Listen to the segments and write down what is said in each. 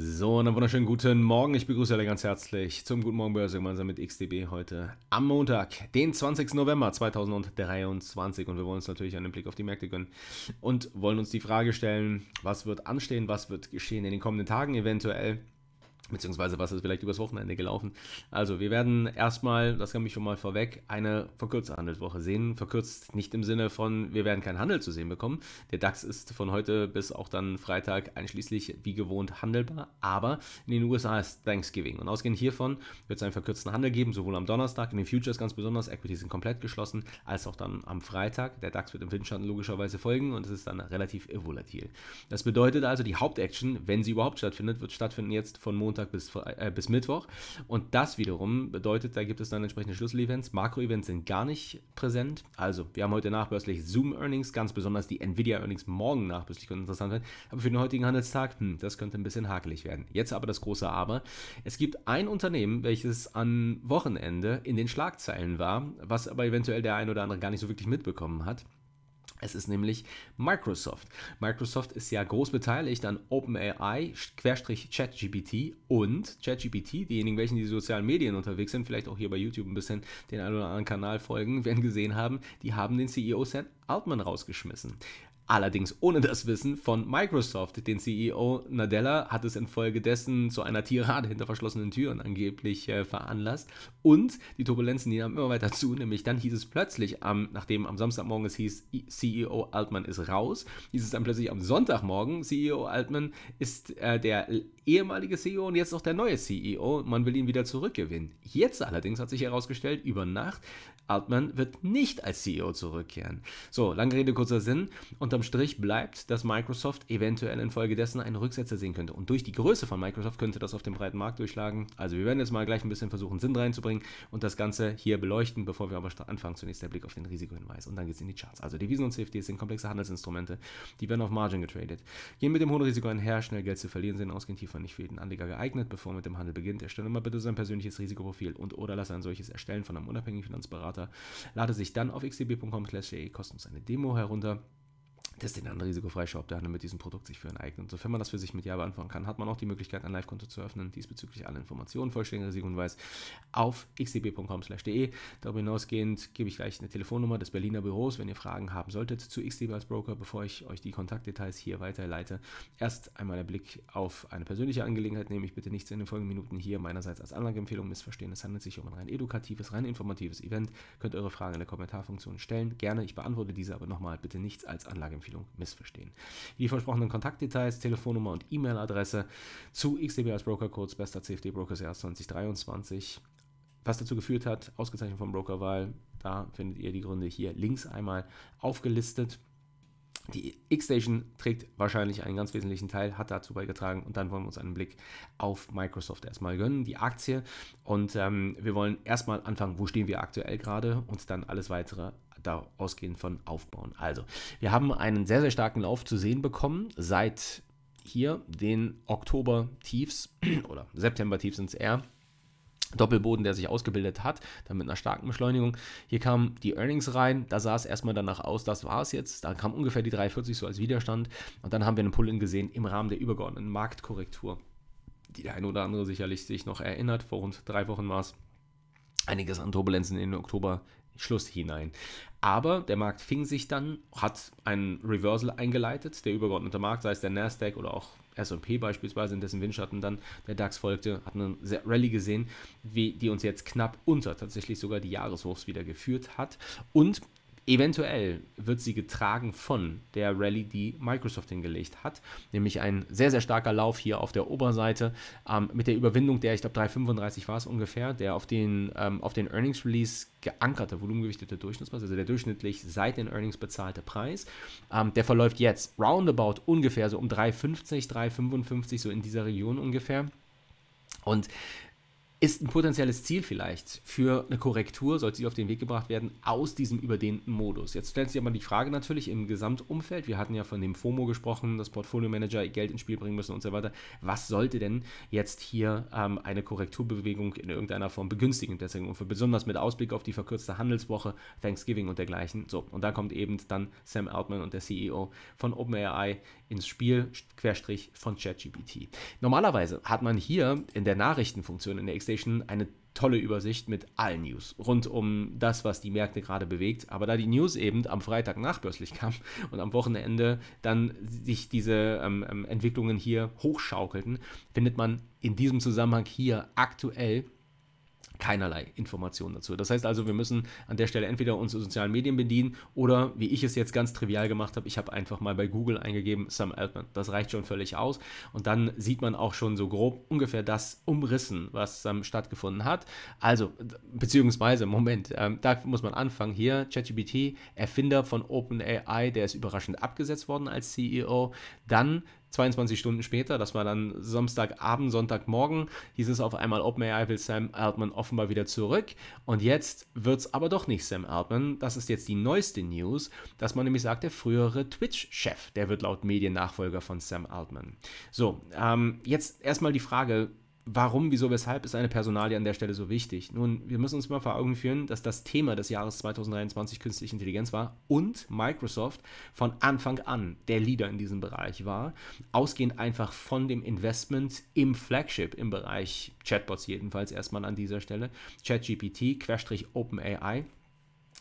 So, einen wunderschönen guten Morgen. Ich begrüße alle ganz herzlich zum Guten Morgen Börse gemeinsam mit XDB heute am Montag, den 20. November 2023. Und wir wollen uns natürlich einen Blick auf die Märkte gönnen und wollen uns die Frage stellen, was wird anstehen, was wird geschehen in den kommenden Tagen eventuell beziehungsweise was ist vielleicht übers Wochenende gelaufen. Also wir werden erstmal, das kann ich schon mal vorweg, eine verkürzte Handelswoche sehen. Verkürzt nicht im Sinne von, wir werden keinen Handel zu sehen bekommen. Der DAX ist von heute bis auch dann Freitag einschließlich wie gewohnt handelbar, aber in den USA ist Thanksgiving und ausgehend hiervon wird es einen verkürzten Handel geben, sowohl am Donnerstag, in den Futures ganz besonders, Equities sind komplett geschlossen, als auch dann am Freitag. Der DAX wird im Windschatten logischerweise folgen und es ist dann relativ volatil. Das bedeutet also, die Hauptaction, wenn sie überhaupt stattfindet, wird stattfinden jetzt von Montag Montag bis, äh, bis Mittwoch. Und das wiederum bedeutet, da gibt es dann entsprechende Schlüssel-Events. Makro-Events sind gar nicht präsent. Also, wir haben heute nachbörslich Zoom-Earnings, ganz besonders die Nvidia-Earnings morgen nachbörslich können interessant werden. Aber für den heutigen Handelstag, hm, das könnte ein bisschen hakelig werden. Jetzt aber das große Aber. Es gibt ein Unternehmen, welches am Wochenende in den Schlagzeilen war, was aber eventuell der ein oder andere gar nicht so wirklich mitbekommen hat. Es ist nämlich Microsoft. Microsoft ist ja groß beteiligt an OpenAI, ChatGPT und ChatGPT, diejenigen, welche in die sozialen Medien unterwegs sind, vielleicht auch hier bei YouTube ein bisschen den einen oder anderen Kanal folgen, werden gesehen haben, die haben den CEO Sam Altman rausgeschmissen allerdings ohne das Wissen von Microsoft. Den CEO Nadella hat es infolgedessen zu einer Tirade hinter verschlossenen Türen angeblich äh, veranlasst und die Turbulenzen die nahmen immer weiter zu, nämlich dann hieß es plötzlich, am, nachdem am Samstagmorgen es hieß, CEO Altman ist raus, hieß es dann plötzlich am Sonntagmorgen, CEO Altman ist äh, der ehemalige CEO und jetzt auch der neue CEO, man will ihn wieder zurückgewinnen. Jetzt allerdings hat sich herausgestellt, über Nacht, Altman wird nicht als CEO zurückkehren. So, lange Rede, kurzer Sinn. Unterm Strich bleibt, dass Microsoft eventuell infolgedessen einen Rücksetzer sehen könnte. Und durch die Größe von Microsoft könnte das auf dem breiten Markt durchschlagen. Also wir werden jetzt mal gleich ein bisschen versuchen, Sinn reinzubringen und das Ganze hier beleuchten, bevor wir aber anfangen. Zunächst der Blick auf den Risikohinweis und dann geht es in die Charts. Also Devisen und CFDs sind komplexe Handelsinstrumente, die werden auf Margin getradet. Gehen mit dem hohen Risiko einher, schnell Geld zu verlieren, sind ausgehend tiefer nicht für jeden Anleger geeignet. Bevor mit dem Handel beginnt, erstelle mal bitte sein persönliches Risikoprofil und oder lasse ein solches erstellen von einem unabhängigen Finanzberater Kickstarter. Lade sich dann auf xdb.com/de kostenlos eine Demo herunter das ist den anderen risikofreishop der Handel mit diesem Produkt sich für einen eignet. Und sofern man das für sich mit Ja beantworten kann, hat man auch die Möglichkeit, ein Live-Konto zu öffnen. Diesbezüglich alle Informationen, vollständige Risikohinweis auf xdb.com/de. Darüber hinausgehend gebe ich gleich eine Telefonnummer des Berliner Büros, wenn ihr Fragen haben solltet zu XDB als Broker, bevor ich euch die Kontaktdetails hier weiterleite. Erst einmal der Blick auf eine persönliche Angelegenheit, nehme ich bitte nichts in den folgenden Minuten hier meinerseits als Anlageempfehlung missverstehen. Es handelt sich um ein rein edukatives, rein informatives Event. Könnt eure Fragen in der Kommentarfunktion stellen. Gerne, ich beantworte diese aber nochmal bitte nichts als Anlageempfehlung. Empfehlung missverstehen. Wie versprochenen Kontaktdetails, Telefonnummer und E-Mail-Adresse zu XDB als Broker kurz bester CFD Brokers Jahr 2023. Was dazu geführt hat, ausgezeichnet vom Brokerwahl, da findet ihr die Gründe hier links einmal aufgelistet. Die X-Station trägt wahrscheinlich einen ganz wesentlichen Teil, hat dazu beigetragen und dann wollen wir uns einen Blick auf Microsoft erstmal gönnen, die Aktie. Und ähm, wir wollen erstmal anfangen, wo stehen wir aktuell gerade und dann alles weitere da ausgehend von aufbauen. Also, wir haben einen sehr, sehr starken Lauf zu sehen bekommen seit hier den Oktober-Tiefs oder September-Tiefs ins R. Doppelboden, der sich ausgebildet hat, dann mit einer starken Beschleunigung. Hier kamen die Earnings rein, da sah es erstmal danach aus, das war es jetzt. Da kam ungefähr die 3,40 so als Widerstand und dann haben wir einen Pull-In gesehen im Rahmen der übergeordneten Marktkorrektur, die der eine oder andere sicherlich sich noch erinnert, vor rund drei Wochen war es. Einiges an Turbulenzen in den Oktober Schluss hinein. Aber der Markt fing sich dann, hat einen Reversal eingeleitet, der übergeordnete Markt, sei es der Nasdaq oder auch S&P beispielsweise, in dessen Windschatten dann der DAX folgte, hat eine Rallye gesehen, wie, die uns jetzt knapp unter tatsächlich sogar die Jahreshochs wieder geführt hat. Und Eventuell wird sie getragen von der Rallye, die Microsoft hingelegt hat, nämlich ein sehr, sehr starker Lauf hier auf der Oberseite ähm, mit der Überwindung der, ich glaube 3,35 war es ungefähr, der auf den, ähm, auf den Earnings Release geankerte, volumengewichtete Durchschnittspreis, also der durchschnittlich seit den Earnings bezahlte Preis, ähm, der verläuft jetzt roundabout ungefähr so um 3,50, 3,55, so in dieser Region ungefähr. Und ist ein potenzielles Ziel vielleicht für eine Korrektur, sollte sie auf den Weg gebracht werden, aus diesem überdehnten Modus. Jetzt stellt sich aber die Frage natürlich im Gesamtumfeld, wir hatten ja von dem FOMO gesprochen, dass Portfolio-Manager Geld ins Spiel bringen müssen und so weiter. Was sollte denn jetzt hier ähm, eine Korrekturbewegung in irgendeiner Form begünstigen? Deswegen und für besonders mit Ausblick auf die verkürzte Handelswoche, Thanksgiving und dergleichen. So, und da kommt eben dann Sam Altman und der CEO von OpenAI ins Spiel, Querstrich von ChatGPT. Normalerweise hat man hier in der Nachrichtenfunktion in der X-Station eine tolle Übersicht mit allen News rund um das, was die Märkte gerade bewegt. Aber da die News eben am Freitag nachbörslich kam und am Wochenende dann sich diese ähm, ähm, Entwicklungen hier hochschaukelten, findet man in diesem Zusammenhang hier aktuell keinerlei Informationen dazu. Das heißt also, wir müssen an der Stelle entweder unsere sozialen Medien bedienen oder, wie ich es jetzt ganz trivial gemacht habe, ich habe einfach mal bei Google eingegeben, Sam Altman. Das reicht schon völlig aus. Und dann sieht man auch schon so grob ungefähr das umrissen, was Sam stattgefunden hat. Also, beziehungsweise, Moment, ähm, da muss man anfangen. Hier, ChatGPT, Erfinder von OpenAI, der ist überraschend abgesetzt worden als CEO. Dann 22 Stunden später, das war dann Samstagabend, Sonntagmorgen, hieß es auf einmal, OpenAI will Sam Altman offenbar wieder zurück. Und jetzt wird es aber doch nicht Sam Altman. Das ist jetzt die neueste News, dass man nämlich sagt, der frühere Twitch-Chef, der wird laut Mediennachfolger von Sam Altman. So, ähm, jetzt erstmal die Frage, warum, wieso, weshalb ist eine Personalie an der Stelle so wichtig? Nun, wir müssen uns mal vor Augen führen, dass das Thema des Jahres 2023 künstliche Intelligenz war und Microsoft von Anfang an der Leader in diesem Bereich war, ausgehend einfach von dem Investment im Flagship im Bereich Chatbots jedenfalls erstmal an dieser Stelle, ChatGPT, OpenAI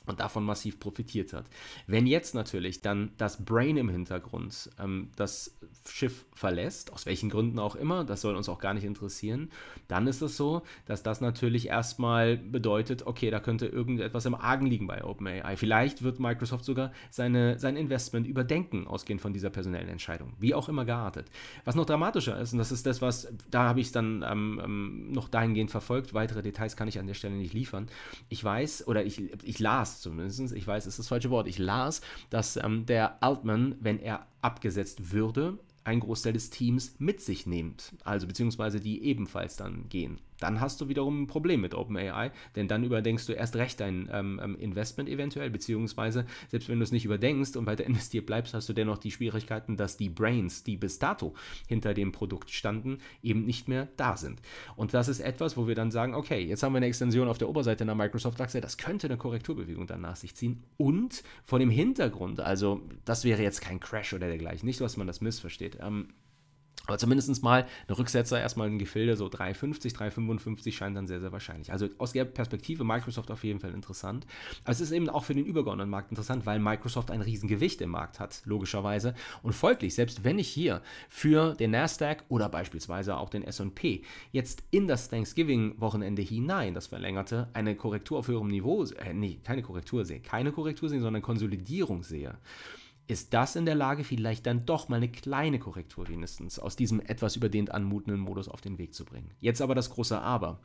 und davon massiv profitiert hat. Wenn jetzt natürlich dann das Brain im Hintergrund ähm, das Schiff verlässt, aus welchen Gründen auch immer, das soll uns auch gar nicht interessieren, dann ist es so, dass das natürlich erstmal bedeutet, okay, da könnte irgendetwas im Argen liegen bei OpenAI. Vielleicht wird Microsoft sogar seine, sein Investment überdenken, ausgehend von dieser personellen Entscheidung, wie auch immer geartet. Was noch dramatischer ist, und das ist das, was, da habe ich es dann ähm, ähm, noch dahingehend verfolgt, weitere Details kann ich an der Stelle nicht liefern. Ich weiß oder ich, ich las, zumindest, ich weiß, es ist das falsche Wort, ich las, dass ähm, der Altman, wenn er abgesetzt würde, einen Großteil des Teams mit sich nimmt, also beziehungsweise die ebenfalls dann gehen dann hast du wiederum ein Problem mit OpenAI, denn dann überdenkst du erst recht dein ähm, ähm Investment eventuell, beziehungsweise selbst wenn du es nicht überdenkst und weiter investiert bleibst, hast du dennoch die Schwierigkeiten, dass die Brains, die bis dato hinter dem Produkt standen, eben nicht mehr da sind. Und das ist etwas, wo wir dann sagen, okay, jetzt haben wir eine Extension auf der Oberseite einer Microsoft-Achse, das könnte eine Korrekturbewegung dann nach sich ziehen und vor dem Hintergrund, also das wäre jetzt kein Crash oder dergleichen, nicht, dass man das missversteht. Ähm, aber zumindest mal eine Rücksetzer, erstmal ein Gefilde, so 350, 355 scheint dann sehr, sehr wahrscheinlich. Also aus der Perspektive Microsoft auf jeden Fall interessant. Aber es ist eben auch für den übergeordneten Markt interessant, weil Microsoft ein Riesengewicht im Markt hat, logischerweise. Und folglich, selbst wenn ich hier für den Nasdaq oder beispielsweise auch den SP jetzt in das Thanksgiving-Wochenende hinein, das verlängerte, eine Korrektur auf höherem Niveau, äh, nee, keine Korrektur sehe, keine Korrektur sehe, sondern Konsolidierung sehe ist das in der Lage, vielleicht dann doch mal eine kleine Korrektur wenigstens aus diesem etwas überdehnt anmutenden Modus auf den Weg zu bringen. Jetzt aber das große Aber.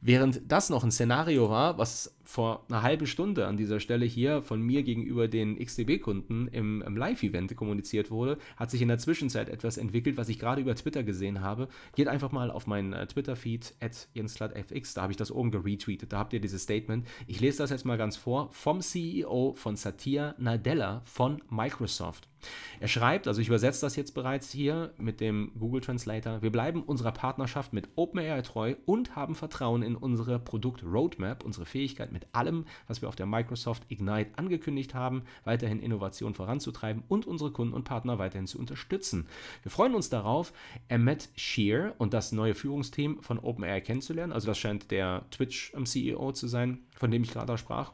Während das noch ein Szenario war, was vor einer halben Stunde an dieser Stelle hier von mir gegenüber den xdb kunden im, im Live-Event kommuniziert wurde, hat sich in der Zwischenzeit etwas entwickelt, was ich gerade über Twitter gesehen habe. Geht einfach mal auf meinen äh, Twitter-Feed at jenslatfx, da habe ich das oben geretweetet, da habt ihr dieses Statement. Ich lese das jetzt mal ganz vor vom CEO von Satya Nadella von Microsoft Microsoft. Er schreibt, also ich übersetze das jetzt bereits hier mit dem Google Translator, wir bleiben unserer Partnerschaft mit OpenAI treu und haben Vertrauen in unsere Produkt-Roadmap, unsere Fähigkeit mit allem, was wir auf der Microsoft Ignite angekündigt haben, weiterhin Innovation voranzutreiben und unsere Kunden und Partner weiterhin zu unterstützen. Wir freuen uns darauf, Emmett Shear und das neue Führungsteam von OpenAI kennenzulernen. Also das scheint der Twitch-CEO ähm, zu sein, von dem ich gerade sprach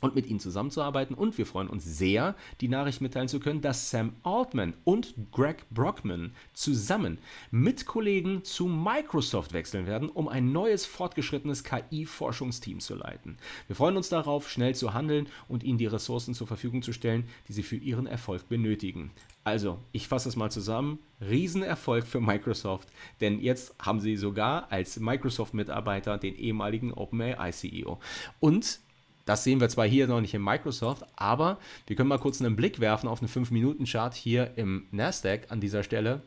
und mit ihnen zusammenzuarbeiten. Und wir freuen uns sehr, die Nachricht mitteilen zu können, dass Sam Altman und Greg Brockman zusammen mit Kollegen zu Microsoft wechseln werden, um ein neues fortgeschrittenes KI-Forschungsteam zu leiten. Wir freuen uns darauf, schnell zu handeln und ihnen die Ressourcen zur Verfügung zu stellen, die sie für ihren Erfolg benötigen. Also, ich fasse es mal zusammen. Riesenerfolg für Microsoft, denn jetzt haben sie sogar als Microsoft-Mitarbeiter den ehemaligen OpenAI-CEO. Und das sehen wir zwar hier noch nicht in Microsoft, aber wir können mal kurz einen Blick werfen auf den 5-Minuten-Chart hier im Nasdaq an dieser Stelle.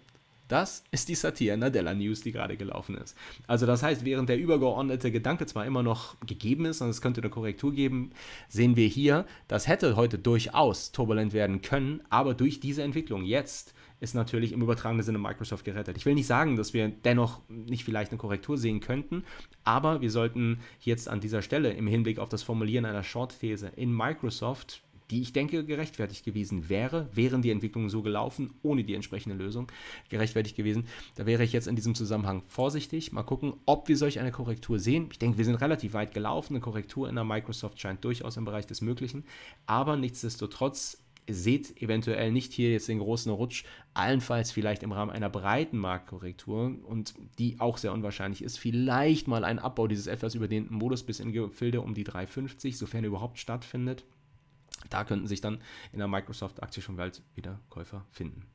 Das ist die Satire Nadella News, die gerade gelaufen ist. Also das heißt, während der übergeordnete Gedanke zwar immer noch gegeben ist und es könnte eine Korrektur geben, sehen wir hier, das hätte heute durchaus turbulent werden können, aber durch diese Entwicklung jetzt ist natürlich im übertragenen Sinne Microsoft gerettet. Ich will nicht sagen, dass wir dennoch nicht vielleicht eine Korrektur sehen könnten, aber wir sollten jetzt an dieser Stelle im Hinblick auf das Formulieren einer Short-These in Microsoft die ich denke gerechtfertigt gewesen wäre, wären die Entwicklungen so gelaufen, ohne die entsprechende Lösung gerechtfertigt gewesen. Da wäre ich jetzt in diesem Zusammenhang vorsichtig. Mal gucken, ob wir solch eine Korrektur sehen. Ich denke, wir sind relativ weit gelaufen. Eine Korrektur in der Microsoft scheint durchaus im Bereich des Möglichen. Aber nichtsdestotrotz seht eventuell nicht hier jetzt den großen Rutsch, allenfalls vielleicht im Rahmen einer breiten Marktkorrektur und die auch sehr unwahrscheinlich ist, vielleicht mal ein Abbau dieses etwas überdehnten Modus bis in Gefilde um die 3,50, sofern überhaupt stattfindet. Da könnten sich dann in der Microsoft-Aktie schon bald wieder Käufer finden.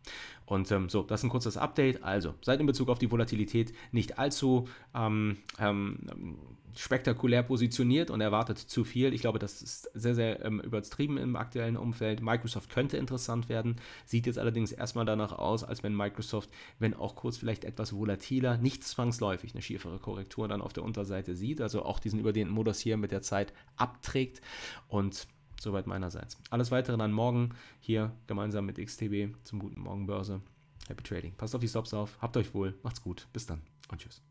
Und ähm, so, das ist ein kurzes Update. Also, seid in Bezug auf die Volatilität nicht allzu ähm, ähm, spektakulär positioniert und erwartet zu viel. Ich glaube, das ist sehr, sehr ähm, übertrieben im aktuellen Umfeld. Microsoft könnte interessant werden, sieht jetzt allerdings erstmal danach aus, als wenn Microsoft, wenn auch kurz vielleicht etwas volatiler, nicht zwangsläufig eine schiefere Korrektur dann auf der Unterseite sieht. Also auch diesen überdehnten Modus hier mit der Zeit abträgt und Soweit meinerseits. Alles weitere dann morgen hier gemeinsam mit XTB zum guten Morgen Börse. Happy Trading. Passt auf die Stops auf, habt euch wohl, macht's gut, bis dann und tschüss.